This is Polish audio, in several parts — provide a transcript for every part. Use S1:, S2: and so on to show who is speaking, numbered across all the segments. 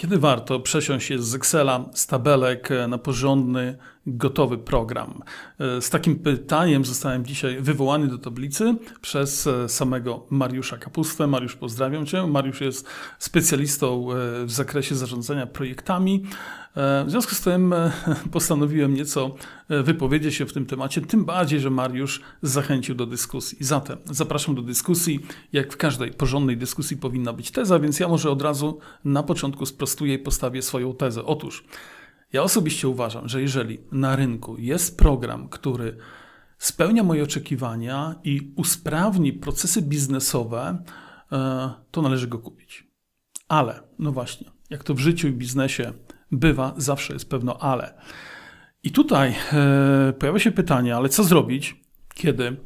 S1: Kiedy warto przesiąść się z Excela, z tabelek e, na porządny, gotowy program. E, z takim pytaniem zostałem dzisiaj wywołany do tablicy przez e, samego Mariusza Kapustę. Mariusz, pozdrawiam Cię. Mariusz jest specjalistą e, w zakresie zarządzania projektami. W związku z tym postanowiłem nieco wypowiedzieć się w tym temacie, tym bardziej, że Mariusz zachęcił do dyskusji. Zatem zapraszam do dyskusji. Jak w każdej porządnej dyskusji powinna być teza, więc ja może od razu na początku sprostuję i postawię swoją tezę. Otóż ja osobiście uważam, że jeżeli na rynku jest program, który spełnia moje oczekiwania i usprawni procesy biznesowe, e, to należy go kupić. Ale, no właśnie, jak to w życiu i biznesie bywa, zawsze jest pewno ale. I tutaj e, pojawia się pytanie, ale co zrobić, kiedy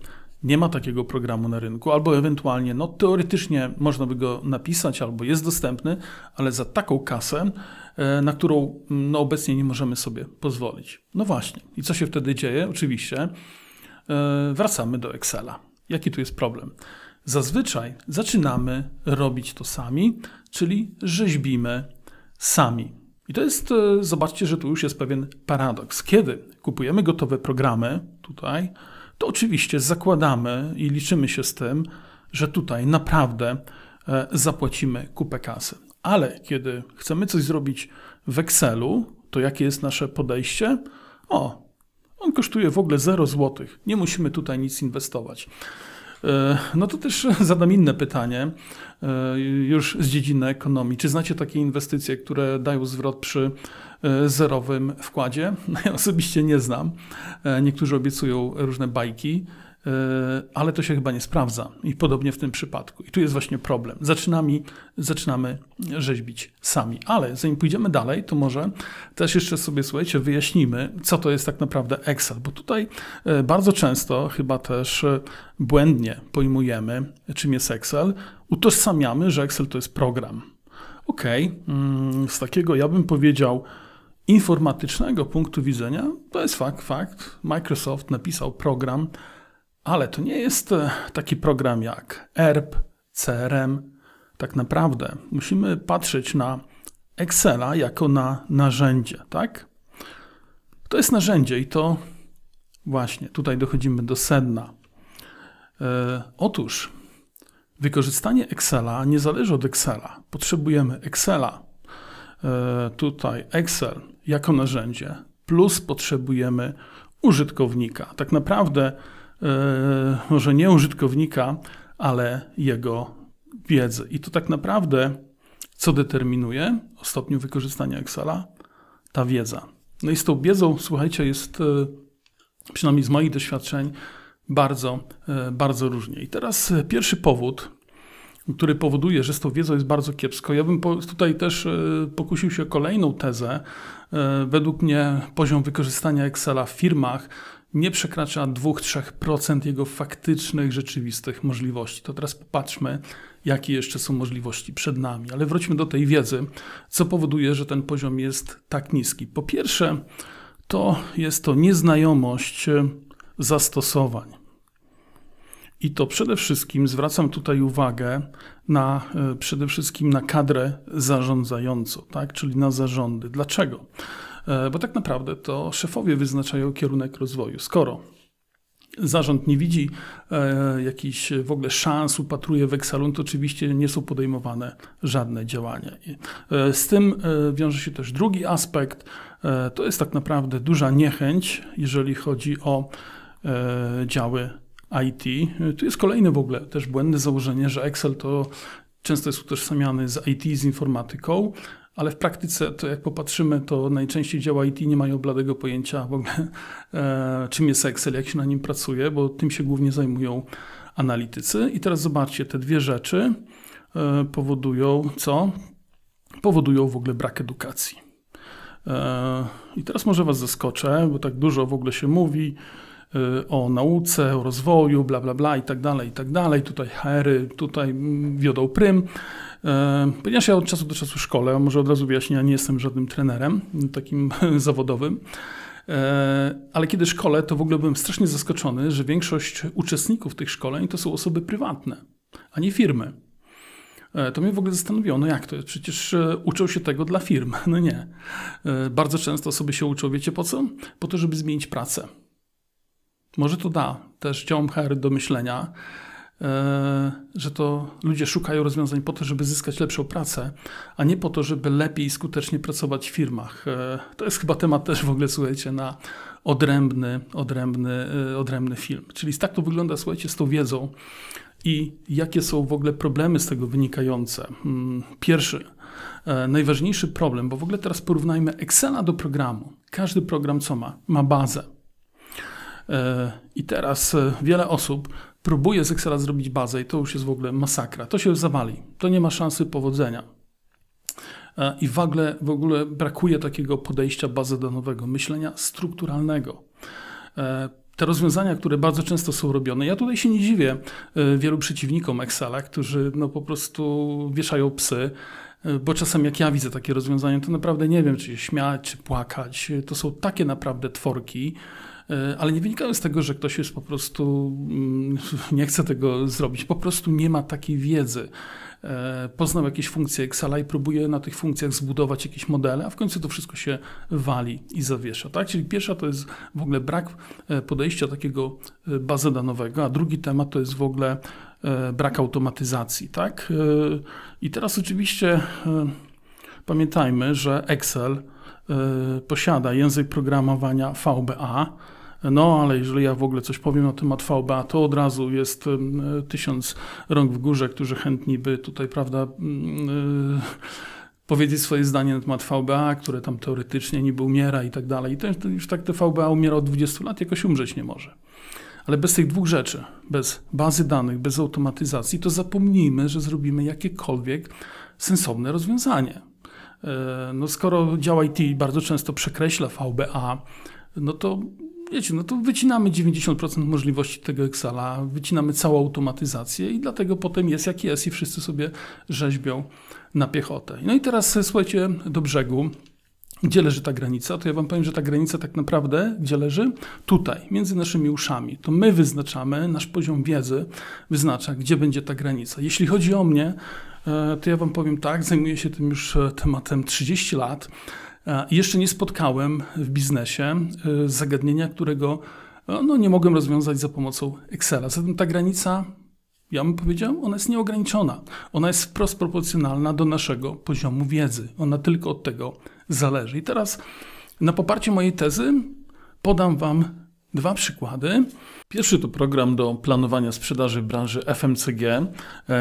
S1: nie ma takiego programu na rynku, albo ewentualnie, no teoretycznie można by go napisać, albo jest dostępny, ale za taką kasę, e, na którą mm, no, obecnie nie możemy sobie pozwolić. No właśnie. I co się wtedy dzieje? Oczywiście e, wracamy do Excela. Jaki tu jest problem? Zazwyczaj zaczynamy robić to sami, czyli rzeźbimy sami. I to jest, e, zobaczcie, że tu już jest pewien paradoks. Kiedy kupujemy gotowe programy, tutaj, to oczywiście zakładamy i liczymy się z tym, że tutaj naprawdę e, zapłacimy kupę kasy. Ale kiedy chcemy coś zrobić w Excelu, to jakie jest nasze podejście? O, on kosztuje w ogóle 0 zł. Nie musimy tutaj nic inwestować. E, no to też zadam inne pytanie, e, już z dziedziny ekonomii. Czy znacie takie inwestycje, które dają zwrot przy e, zerowym wkładzie? No ja osobiście nie znam. Niektórzy obiecują różne bajki. E, ale to się chyba nie sprawdza. I podobnie w tym przypadku. I tu jest właśnie problem. Zaczynamy, zaczynamy rzeźbić sami. Ale zanim pójdziemy dalej, to może też jeszcze sobie, słuchajcie, wyjaśnimy, co to jest tak naprawdę Excel, bo tutaj e, bardzo często chyba też e, błędnie pojmujemy, czym jest Excel. Utożsamiamy, że Excel to jest program. Ok, mm, z takiego ja bym powiedział, informatycznego punktu widzenia, to jest fakt, fakt. Microsoft napisał program, ale to nie jest e, taki program jak ERP, CRM. Tak naprawdę musimy patrzeć na Excela jako na narzędzie, tak? To jest narzędzie i to właśnie tutaj dochodzimy do sedna. E, otóż wykorzystanie Excela nie zależy od Excela. Potrzebujemy Excela, e, tutaj Excel jako narzędzie, plus potrzebujemy użytkownika. Tak naprawdę E, może nie użytkownika, ale jego wiedzy. I to tak naprawdę, co determinuje o stopniu wykorzystania Excela? Ta wiedza. No i z tą wiedzą, słuchajcie, jest e, przynajmniej z moich doświadczeń bardzo, e, bardzo różnie. I teraz pierwszy powód, który powoduje, że z tą wiedzą jest bardzo kiepsko. Ja bym tutaj też pokusił się o kolejną tezę. Według mnie poziom wykorzystania Excela w firmach nie przekracza 2-3% jego faktycznych, rzeczywistych możliwości. To teraz popatrzmy, jakie jeszcze są możliwości przed nami. Ale wróćmy do tej wiedzy, co powoduje, że ten poziom jest tak niski. Po pierwsze, to jest to nieznajomość zastosowań. I to przede wszystkim zwracam tutaj uwagę na e, przede wszystkim na kadrę zarządzającą, tak? czyli na zarządy. Dlaczego? E, bo tak naprawdę to szefowie wyznaczają kierunek rozwoju. Skoro zarząd nie widzi e, jakichś w ogóle szans, upatruje wekselun, to oczywiście nie są podejmowane żadne działania. E, z tym e, wiąże się też drugi aspekt, e, to jest tak naprawdę duża niechęć, jeżeli chodzi o e, działy IT. Tu jest kolejne w ogóle też błędne założenie, że Excel to często jest utożsamiany z IT, z informatyką, ale w praktyce, to jak popatrzymy, to najczęściej działa IT nie mają bladego pojęcia w ogóle, e, czym jest Excel, jak się na nim pracuje, bo tym się głównie zajmują analitycy. I teraz zobaczcie, te dwie rzeczy e, powodują co? Powodują w ogóle brak edukacji. E, I teraz może Was zaskoczę, bo tak dużo w ogóle się mówi e, o nauce, o rozwoju, bla, bla, bla i tak dalej, i tak dalej. Tutaj HR-y, tutaj mm, wiodą prym. E, ponieważ ja od czasu do czasu szkole, a może od razu wyjaśnię, ja nie jestem żadnym trenerem takim zawodowym, e, ale kiedy szkole, to w ogóle byłem strasznie zaskoczony, że większość uczestników tych szkoleń to są osoby prywatne, a nie firmy. E, to mnie w ogóle zastanowiło, no jak to jest? Przecież uczą się tego dla firm. No nie. Bardzo często osoby się uczą, wiecie po co? Po to, żeby zmienić pracę. Może to da też chciałam HR do myślenia, E, że to ludzie szukają rozwiązań po to, żeby zyskać lepszą pracę, a nie po to, żeby lepiej i skutecznie pracować w firmach. E, to jest chyba temat też w ogóle, słuchajcie, na odrębny, odrębny, e, odrębny film. Czyli tak to wygląda, słuchajcie, z tą wiedzą i jakie są w ogóle problemy z tego wynikające. Mm, pierwszy, najważniejszy problem, bo w ogóle teraz porównajmy Excela do programu. Każdy program co ma? Ma bazę E, I teraz e, wiele osób próbuje z Excela zrobić bazę i to już jest w ogóle masakra. To się zawali. To nie ma szansy powodzenia. E, I w ogóle, w ogóle brakuje takiego podejścia bazodanowego, myślenia strukturalnego. Te rozwiązania, które bardzo często są robione, ja tutaj się nie dziwię wielu przeciwnikom Excela, którzy no po prostu wieszają psy bo czasem jak ja widzę takie rozwiązania, to naprawdę nie wiem, czy się śmiać, czy płakać. To są takie naprawdę tworki, E, ale nie wynikają z tego, że ktoś jest po prostu mm, nie chce tego zrobić, po prostu nie ma takiej wiedzy. E, poznał jakieś funkcje Excela i próbuje na tych funkcjach zbudować jakieś modele, a w końcu to wszystko się wali i zawiesza. Tak? Czyli pierwsza to jest w ogóle brak e, podejścia takiego bazodanowego, a drugi temat to jest w ogóle brak automatyzacji. Tak? I teraz oczywiście pamiętajmy, że Excel posiada język programowania VBA, no, ale jeżeli ja w ogóle coś powiem na temat VBA, to od razu jest tysiąc rąk w górze, którzy chętni by tutaj, prawda, mm, e, powiedzieć swoje zdanie na temat VBA, które tam teoretycznie niby umiera i tak dalej. I też już tak te VBA umiera od 20 lat, jakoś umrzeć nie może. Ale bez tych dwóch rzeczy, bez bazy danych, bez automatyzacji, to zapomnijmy, że zrobimy jakiekolwiek sensowne rozwiązanie. E, no skoro dział IT bardzo często przekreśla VBA, no to wiecie, no to wycinamy 90% możliwości tego Excela, wycinamy całą automatyzację i dlatego potem jest jak jest i wszyscy sobie rzeźbią na piechotę. No i teraz e, słuchajcie do brzegu. Gdzie leży ta granica? To ja Wam powiem, że ta granica tak naprawdę gdzie leży? Tutaj, między naszymi uszami. To my wyznaczamy, nasz poziom wiedzy wyznacza, gdzie będzie ta granica. Jeśli chodzi o mnie, e, to ja Wam powiem tak, zajmuję się tym już e, tematem 30 lat. E, jeszcze nie spotkałem w biznesie e, zagadnienia, którego e, no, nie mogłem rozwiązać za pomocą Excela. Zatem ta granica, ja bym powiedział, ona jest nieograniczona. Ona jest wprost proporcjonalna do naszego poziomu wiedzy. Ona tylko od tego zależy. I teraz na poparcie mojej tezy podam Wam dwa przykłady. Pierwszy to program do planowania sprzedaży branży FMCG.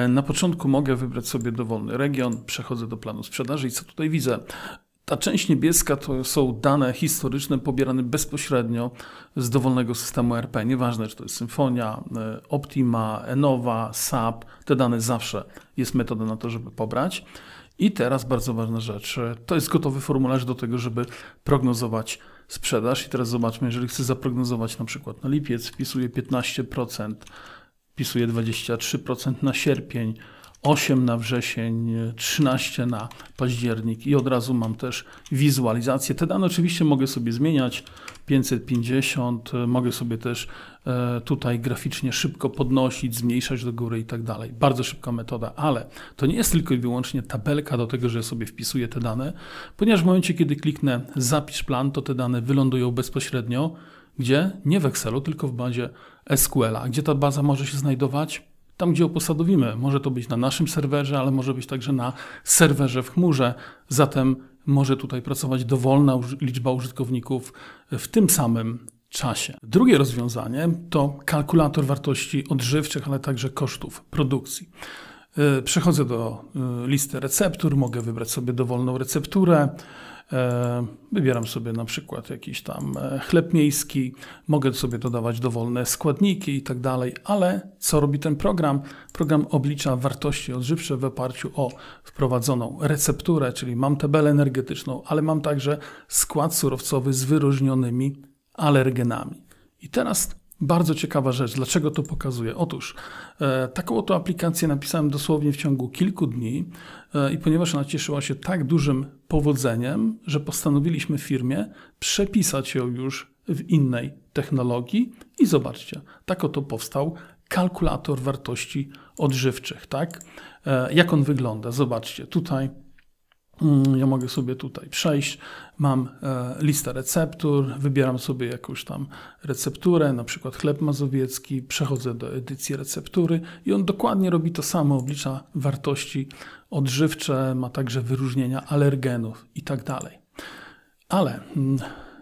S1: Na początku mogę wybrać sobie dowolny region, przechodzę do planu sprzedaży i co tutaj widzę? Ta część niebieska to są dane historyczne pobierane bezpośrednio z dowolnego systemu RP. Nieważne, czy to jest Symfonia, e, Optima, Enova, SAP, te dane zawsze jest metoda na to, żeby pobrać. I teraz bardzo ważna rzecz. E, to jest gotowy formularz do tego, żeby prognozować sprzedaż. I teraz zobaczmy, jeżeli chcę zaprognozować na przykład na lipiec, wpisuję 15%, wpisuję 23% na sierpień, 8 na wrzesień, 13 na październik i od razu mam też wizualizację. Te dane oczywiście mogę sobie zmieniać, 550, mogę sobie też e, tutaj graficznie szybko podnosić, zmniejszać do góry i tak dalej. Bardzo szybka metoda, ale to nie jest tylko i wyłącznie tabelka do tego, że sobie wpisuję te dane, ponieważ w momencie, kiedy kliknę zapisz plan, to te dane wylądują bezpośrednio, gdzie? Nie w Excelu, tylko w bazie SQL-a. Gdzie ta baza może się znajdować? tam, gdzie ją posadowimy. Może to być na naszym serwerze, ale może być także na serwerze w chmurze. Zatem może tutaj pracować dowolna liczba użytkowników w tym samym czasie. Drugie rozwiązanie to kalkulator wartości odżywczych, ale także kosztów produkcji. E, przechodzę do e, listy receptur, mogę wybrać sobie dowolną recepturę. E, wybieram sobie na przykład jakiś tam e, chleb miejski, mogę sobie dodawać dowolne składniki i tak dalej, ale co robi ten program? Program oblicza wartości odżywcze w oparciu o wprowadzoną recepturę, czyli mam tabelę energetyczną, ale mam także skład surowcowy z wyróżnionymi alergenami. I teraz bardzo ciekawa rzecz. Dlaczego to pokazuję? Otóż e, taką oto aplikację napisałem dosłownie w ciągu kilku dni e, i ponieważ ona cieszyła się tak dużym powodzeniem, że postanowiliśmy firmie przepisać ją już w innej technologii i zobaczcie, tak oto powstał kalkulator wartości odżywczych, tak? E, jak on wygląda? Zobaczcie, tutaj Mm, ja mogę sobie tutaj przejść, mam e, listę receptur, wybieram sobie jakąś tam recepturę, na przykład chleb mazowiecki, przechodzę do edycji receptury i on dokładnie robi to samo, oblicza wartości odżywcze, ma także wyróżnienia alergenów i tak dalej. Ale mm,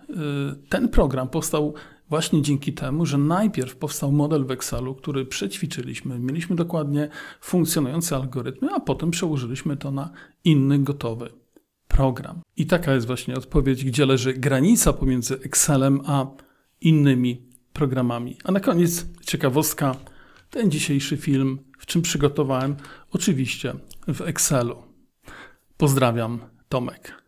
S1: y, ten program powstał Właśnie dzięki temu, że najpierw powstał model w Excelu, który przećwiczyliśmy, mieliśmy dokładnie funkcjonujące algorytmy, a potem przełożyliśmy to na inny gotowy program. I taka jest właśnie odpowiedź, gdzie leży granica pomiędzy Excelem a innymi programami. A na koniec ciekawostka, ten dzisiejszy film, w czym przygotowałem, oczywiście w Excelu. Pozdrawiam, Tomek.